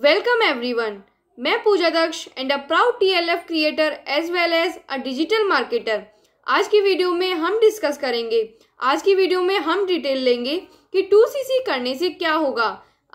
welcome everyone मैं Pooja Daksh and a proud TLF creator as well as a digital marketer आज की video में हम डिस्कस करेंगे आज की वीडियो में हम डिटेल लेंगे कि टू करने से क्या होगा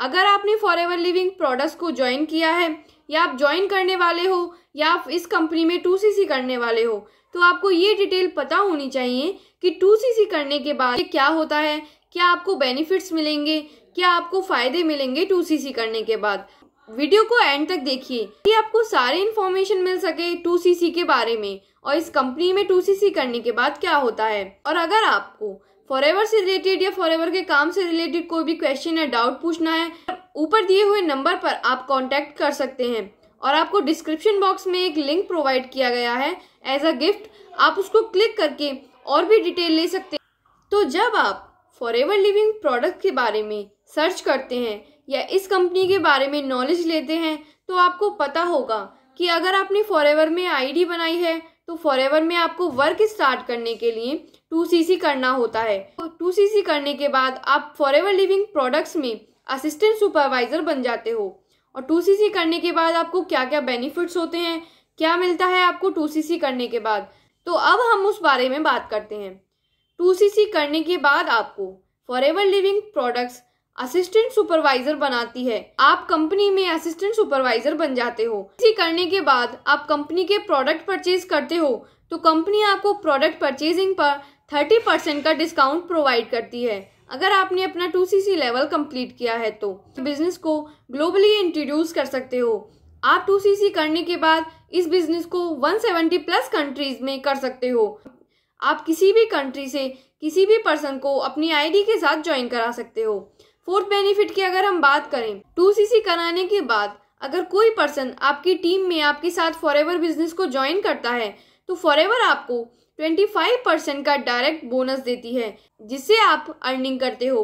अगर आपने फॉर एवर लिविंग प्रोडक्ट्स को ज्वाइन किया है या आप ज्वाइन करने वाले हो या आप इस कंपनी में टू करने वाले हो तो आपको ये डिटेल पता होनी चाहिए कि टू करने के बाद क्या होता है क्या आपको बेनिफिट्स मिलेंगे क्या आपको फ़ायदे मिलेंगे टू करने के बाद वीडियो को एंड तक देखिए कि आपको सारे इन्फॉर्मेशन मिल सके टू के बारे में और इस कंपनी में टू करने के बाद क्या होता है और अगर आपको फॉर से रिलेटेड या फॉर के काम से रिलेटेड कोई भी क्वेश्चन या डाउट पूछना है तो ऊपर दिए हुए नंबर पर आप कॉन्टेक्ट कर सकते हैं और आपको डिस्क्रिप्शन बॉक्स में एक लिंक प्रोवाइड किया गया है एज अ गिफ्ट आप उसको क्लिक करके और भी डिटेल ले सकते हैं तो जब आप फॉर लिविंग प्रोडक्ट के बारे में सर्च करते हैं या इस कंपनी के बारे में नॉलेज लेते हैं तो आपको पता होगा कि अगर आपने फॉरेवर में आईडी बनाई है तो फॉरेवर में आपको वर्क स्टार्ट करने के लिए टू सी करना होता है तो टू सी करने के बाद आप फॉरेवर लिविंग प्रोडक्ट्स में असिस्टेंट सुपरवाइजर बन जाते हो और टू सी करने के बाद आपको क्या क्या बेनिफिट्स होते हैं क्या मिलता है आपको टू सी करने के बाद तो अब हम उस बारे में बात करते हैं टू सी करने के बाद आपको forever living products assistant supervisor बनाती है आप कंपनी में असिस्टेंट सुपरवाइजर बन जाते हो इसी करने के बाद आप कंपनी के प्रोडक्ट परचेज करते हो तो कंपनी आपको प्रोडक्ट परचेजिंग पर थर्टी परसेंट का डिस्काउंट प्रोवाइड करती है अगर आपने अपना टू सी लेवल कंप्लीट किया है तो बिजनेस को ग्लोबली इंट्रोड्यूस कर सकते हो आप टू सी करने के बाद इस बिजनेस को 170 प्लस कंट्रीज में कर सकते हो आप किसी भी कंट्री से किसी भी पर्सन को अपनी आईडी के साथ ज्वाइन करा सकते हो फोर्थ बेनिफिट की अगर हम बात करें टू सी कराने के बाद अगर कोई पर्सन आपकी टीम में आपके साथ फॉर बिजनेस को ज्वाइन करता है तो फॉर आपको 25 परसेंट का डायरेक्ट बोनस देती है जिससे आप अर्निंग करते हो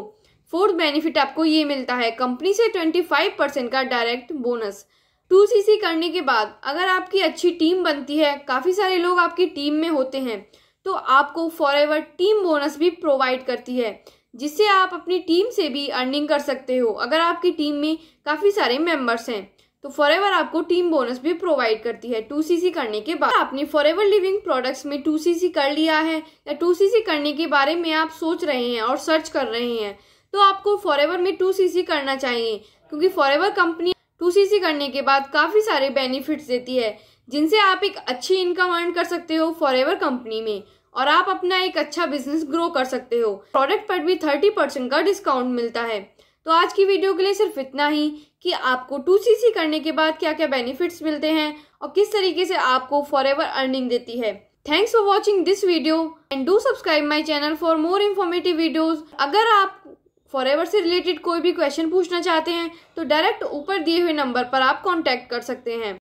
फोर्थ बेनिफिट आपको ये मिलता है कंपनी से 25 परसेंट का डायरेक्ट बोनस टू सी करने के बाद अगर आपकी अच्छी टीम बनती है काफ़ी सारे लोग आपकी टीम में होते हैं तो आपको फॉर टीम बोनस भी प्रोवाइड करती है जिससे आप अपनी टीम से भी अर्निंग कर सकते हो अगर आपकी टीम में काफ़ी सारे मेंबर्स हैं तो फॉरएवर आपको टीम बोनस भी प्रोवाइड करती है टू सी सी करने के बाद आपने फॉरएवर लिविंग प्रोडक्ट्स में टू सी सी कर लिया है या टू सी सी करने के बारे में आप सोच रहे हैं और सर्च कर रहे हैं तो आपको फॉरएवर में टू सी सी करना चाहिए क्योंकि forever company two C C करने के बाद काफ़ी सारे बेनिफिट्स देती है जिनसे आप एक अच्छी इनकम अर्न कर सकते हो फॉरएवर कंपनी में और आप अपना एक अच्छा बिजनेस ग्रो कर सकते हो प्रोडक्ट पर भी थर्टी परसेंट का डिस्काउंट मिलता है तो आज की वीडियो के लिए सिर्फ इतना ही कि आपको टू सी करने के बाद क्या क्या बेनिफिट्स मिलते हैं और किस तरीके से आपको फॉर एवर अर्निंग देती है thanks for watching this video and do subscribe my channel for more informative videos अगर आप फॉर एवर से रिलेटेड कोई भी क्वेश्चन पूछना चाहते हैं तो डायरेक्ट ऊपर दिए हुए नंबर पर आप कॉन्टैक्ट कर सकते हैं